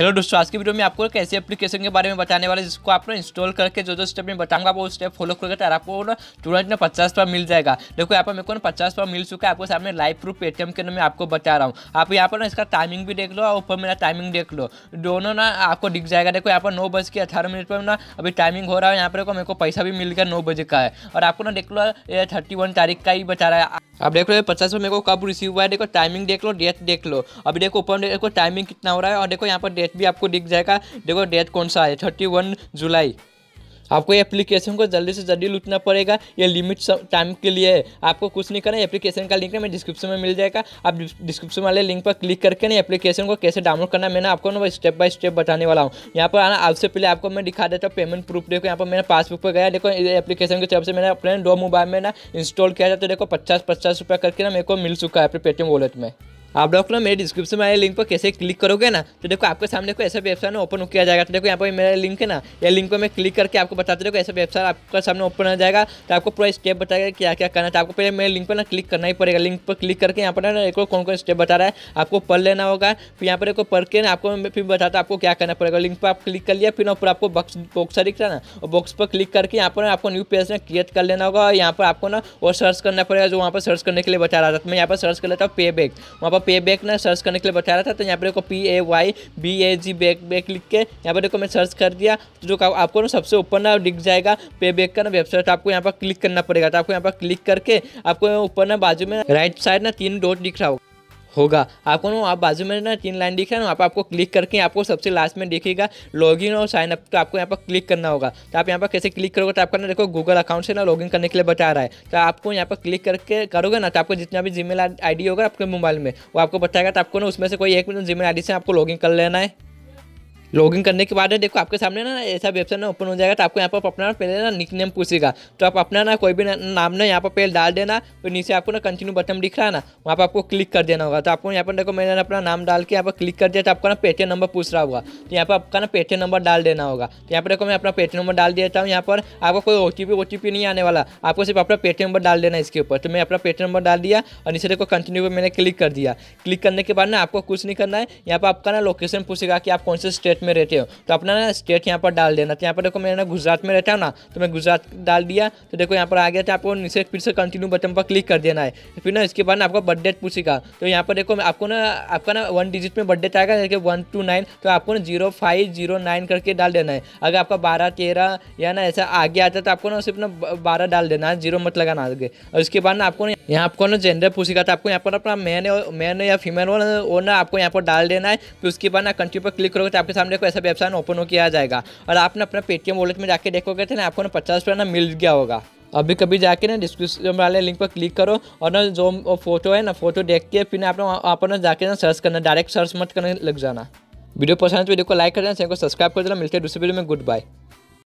hello दोस्तों आज की वीडियो में आपको एक ऐसी एप्लीकेशन के बारे में बताने वाले जिसको आप इंस्टॉल करके जो जो स्टेप में बताऊंगा वो स्टेप फॉलो करके आपको ना तुरंत ना पचास रुपया मिल जाएगा देखो यहाँ पर मेरे को ना पचास रुपया मिल चुका है आपको सामने लाइव प्रूफ पेटीएम के नाम आपको बता रहा हूँ आप यहाँ पर ना इसका टाइमिंग भी देख लो और ऊपर मेरा टाइमिंग देख लो दोनों ना आपको दिख जाएगा देखो यहाँ पर नौ बज के अठारह मिनट पर ना अभी टाइमिंग हो रहा है यहाँ पर मेरे को पैसा भी मिल गया नौ बजे का है और आपको ना देख लो थर्टी तारीख का ही बता रहा है अब देख लो ये पचास रुपये मेरे को कब रिसीव हुआ है देखो टाइमिंग देख लो डेट देख लो अभी देखो ऊपर देखो टाइमिंग कितना हो रहा है और देखो यहाँ पर डेट भी आपको दिख जाएगा देखो डेट कौन सा है थर्टी वन जुलाई आपको एप्लीकेशन को जल्दी से जल्दी लूटना पड़ेगा ये लिमिट टाइम के लिए है आपको कुछ नहीं करना एप्लीकेशन का लिंक है मैं डिस्क्रिप्शन में मिल जाएगा आप डिस्क्रिप्शन वाले लिंक पर क्लिक करके ना एप्लीकेशन को कैसे डाउनलोड करना मैंने आपको ना स्टेप बाय स्टेप बताने वाला हूँ यहाँ पर आना आपसे पहले आपको मैं दिखा देता हूँ पेमेंट प्रूफ देखो यहाँ पर मैंने पासबुक पर गया देखो एप्लीकेशन की तरफ से मैंने अपने दो मोबाइल में ना इंस्टॉल किया था तो देखो पचास पचास रुपया करके ना मेरे को मिल चुका है अपने पेटीएम वॉलेट में आप लोग ना मेरे डिस्क्रिप्शन में आए लिंक पर कैसे क्लिक करोगे ना तो देखो आपके सामने को ऐसा वेबसाइट ओपन किया जाएगा तो देखो यहाँ पर मेरा लिंक है ना या लिंक पर मैं क्लिक करके आपको बताते देखो ऐसा वेबसाइट आपके सामने ओपन हो जाएगा तो आपको पूरा स्टेप बताएगा क्या क्या करना है तो आपको पहले मेरे लिंक पर ना क्लिक करना ही पड़ेगा लिंक पर क्लिक करके यहाँ पर ना एक कौन कौन स्टेप बता रहा है आपको पढ़ लेना होगा फिर यहाँ पर एक पढ़ के ना आपको फिर बताता आपको क्या करना पड़ेगा लिंक पर आप क्लिक कर लिया फिर ऊपर आपको बॉक्स बॉक्स दिख रहा ना और बॉक्स पर क्लिक करके यहाँ पर आपको न्यू पेज ना क्रिएट कर लेना होगा और यहाँ पर आपको ना और सर्च करना पड़ेगा जो वहाँ पर सर्च करने के लिए बता रहा था तो मैं यहाँ पर सर्च कर लेता हूँ पे बैक वहाँ पर पे बैक ना सर्च करने के लिए बता रहा था तो यहाँ पर देखो P A Y B A G back back लिख के यहाँ पर देखो मैं सर्च कर दिया तो जो आपको ना सबसे ऊपर ना दिख जाएगा पे बैक का ना वेबसाइट तो आपको यहाँ पर क्लिक करना पड़ेगा तो आपको यहाँ पर क्लिक करके आपको ऊपर ना बाजू में राइट साइड ना तीन डोर दिख रहा होगा होगा आपको ना आप बाजू में ना तीन लाइन दिख रहा है ना आप आपको क्लिक करके आपको सबसे लास्ट में देखिएगा लॉगिन और साइन अप तो आपको यहाँ पर क्लिक करना होगा तो आप यहाँ पर कैसे क्लिक करोगे तो आपका ना देखो गूगल अकाउंट से ना लॉगिन करने के लिए बता रहा है तो आपको यहाँ पर क्लिक करके करोगे ना तो आपको जितना भी जीमेल डी होगा आपके मोबाइल में वो आपको बताएगा तो आपको ना उसमें से कोई एक जीमेल डी से आपको लॉगिन कर लेना है लॉगिन करने के बाद देखो आपके सामने ना ऐसा वेबसाइट ना ओपन हो जाएगा तो आपको यहाँ पर अपना पहले ना निक नेम पूछेगा तो आप अपना ना कोई भी ना, नाम ना यहाँ पर पहले डाल देना तो नीचे आपको ना कंटिन्यू बटन दिख रहा है ना वहाँ पर आपको क्लिक कर देना होगा तो आपको यहाँ पर देखो मैंने अपना नाम डाल के यहाँ पर क्लिक कर दिया तो आपका ना पेटीएम नंबर पूछ रहा होगा तो यहाँ पर आपका ना पेटीएम नंबर डाल देना होगा तो यहाँ पर देखो मैं अपना पेटीएम नंबर डाल देता हूँ यहाँ पर आपको कोई ओ टी पी नहीं आने वाला आपको सिर्फ अपना पेटीएम नंबर डाल देना इसके ऊपर तो मैं अपना पेटीएम नंबर डाल दिया और नीचे देखो कंटिन्यू पर मैंने क्लिक कर दिया क्लिक करने के बाद ना आपको कुछ नहीं करना है यहाँ पर आपका ना लोकेशन पूछेगा कि आप कौन से स्टेट स्टेट में रहते हो तो अपना ना स्टेट यहाँ पर डाल देना तो यहाँ पर देखो मैं ना गुजरात में रहता हूँ ना तो मैं गुजरात डाल दिया तो देखो यहाँ पर आ गया तो आपको नीचे फिर से कंटिन्यू बटन पर क्लिक कर देना है फिर ना इसके बाद ना आपको बर्थडेट पूछेगा तो यहाँ पर देखो आपको ना आपका ना वन डिजिट में बर्थडेट आएगा जैसे वन टू नाइन तो आपको ना जीरो फाइव जीरो नाइन करके डाल देना है अगर आपका बारह तेरह या ना ऐसा आगे आता है तो आपको ना सिर्फ ना बारह डाल देना है जीरो मत लगाना आगे और इसके बाद ना आपको यहाँ आपको ना जेंडर पूछेगा तो आपको यहाँ पर अपना मैन मैन या फीमेल वो ना आपको यहाँ पर डाल देना है फिर उसके बाद ना कंट्री पर क्लिक करोगे तो आपके सामने सामने को ऐसा वेबसाइट ओपन हो किया जाएगा और आपने अपना पेटीएम वॉलेट में जाके देखोगे थे तो ना आपको ना पचास रुपया ना मिल गया होगा अभी कभी जाके ना डिस्क्रिप्शन वाले लिंक पर क्लिक करो और ना जो फोटो है ना फोटो देख के फिर आप ना जाके ना सर्च करना डायरेक्ट सर्च मत करने लग जाना वीडियो पसंद है तो वीडियो को लाइक कर देना चैनल को सब्सक्राइब कर देना मिलते हैं दूसरे वीडियो में गुड बाय